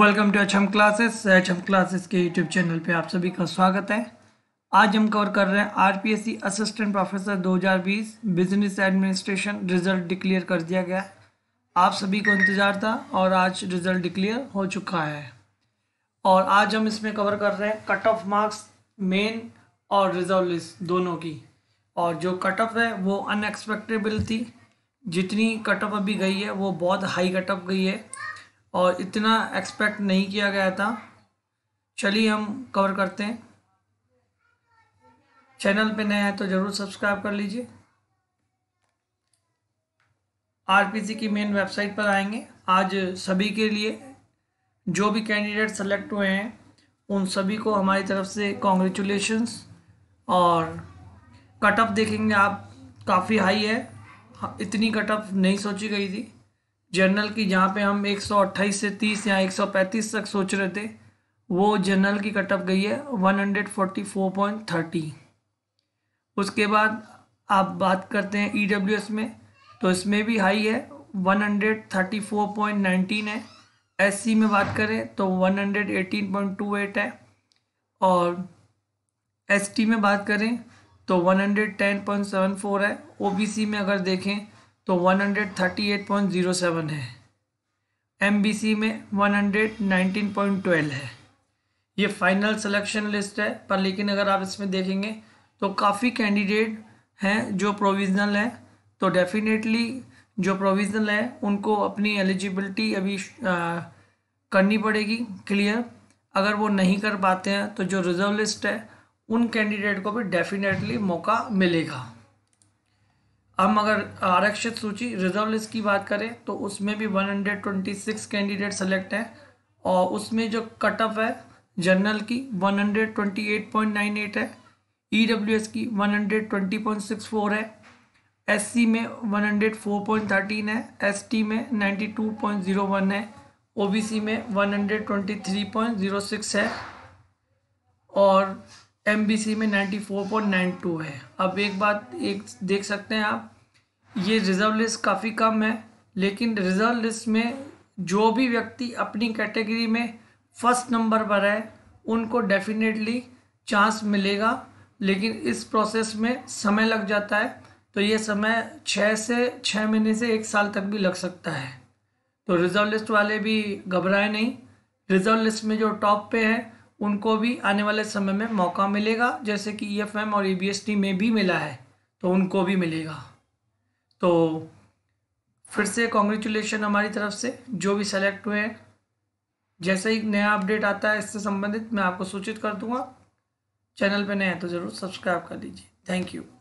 welcome to एचम classes एचम classes के यूट्यूब चैनल पे आप सभी का स्वागत है आज हम कवर कर रहे हैं RPSC assistant professor 2020 business administration result declare कर दिया गया आप सभी को इंतज़ार था और आज रिजल्ट डिक्लेयर हो चुका है और आज हम इसमें कवर कर रहे हैं कट ऑफ मार्क्स मेन और रिजर्व लिस्ट दोनों की और जो कट ऑफ है वो अनएक्सपेक्टेबल थी जितनी कट ऑफ अभी गई है वो बहुत हाई कट ऑफ गई है और इतना एक्सपेक्ट नहीं किया गया था चलिए हम कवर करते हैं चैनल पे नए हैं तो ज़रूर सब्सक्राइब कर लीजिए आरपीसी की मेन वेबसाइट पर आएंगे आज सभी के लिए जो भी कैंडिडेट सेलेक्ट हुए हैं उन सभी को हमारी तरफ से कॉन्ग्रेचुलेशंस और कटअप देखेंगे आप काफ़ी हाई है इतनी कटअप नहीं सोची गई थी जर्नल की जहाँ पे हम 128 से 30 या 135 तक सोच रहे थे वो जर्नल की कट ऑफ गई है 144.30 उसके बाद आप बात करते हैं ई e में तो इसमें भी हाई है 134.19 है एस में बात करें तो 118.28 है और एस में बात करें तो 110.74 है ओ में अगर देखें तो 138.07 है एम में 119.12 है ये फाइनल सिलेक्शन लिस्ट है पर लेकिन अगर आप इसमें देखेंगे तो काफ़ी कैंडिडेट हैं जो प्रोविज़नल हैं तो डेफिनेटली जो प्रोविज़नल है उनको अपनी एलिजिबिलिटी अभी आ, करनी पड़ेगी क्लियर अगर वो नहीं कर पाते हैं तो जो रिजर्व लिस्ट है उन कैंडिडेट को भी डेफिनेटली मौका मिलेगा हम अगर आरक्षित सूची रिजर्व लिस्ट की बात करें तो उसमें भी 126 कैंडिडेट सेलेक्ट हैं और उसमें जो कट ऑफ है जनरल की 128.98 है ई e की 120.64 है एस में 104.13 है एस में 92.01 है ओ में 123.06 है और एम में 94.92 है अब एक बात एक देख सकते हैं आप ये रिजर्व लिस्ट काफ़ी कम है लेकिन रिजर्व लिस्ट में जो भी व्यक्ति अपनी कैटेगरी में फर्स्ट नंबर पर है उनको डेफिनेटली चांस मिलेगा लेकिन इस प्रोसेस में समय लग जाता है तो ये समय छः से छः महीने से एक साल तक भी लग सकता है तो रिजर्व लिस्ट वाले भी घबराए नहीं रिजर्व लिस्ट में जो टॉप पे है उनको भी आने वाले समय में मौका मिलेगा जैसे कि ई e और ई e में भी मिला है तो उनको भी मिलेगा तो फिर से कॉन्ग्रेचुलेशन हमारी तरफ से जो भी सेलेक्ट हुए हैं जैसे ही नया अपडेट आता है इससे संबंधित मैं आपको सूचित कर दूंगा चैनल पर नए हैं तो ज़रूर सब्सक्राइब कर दीजिए थैंक यू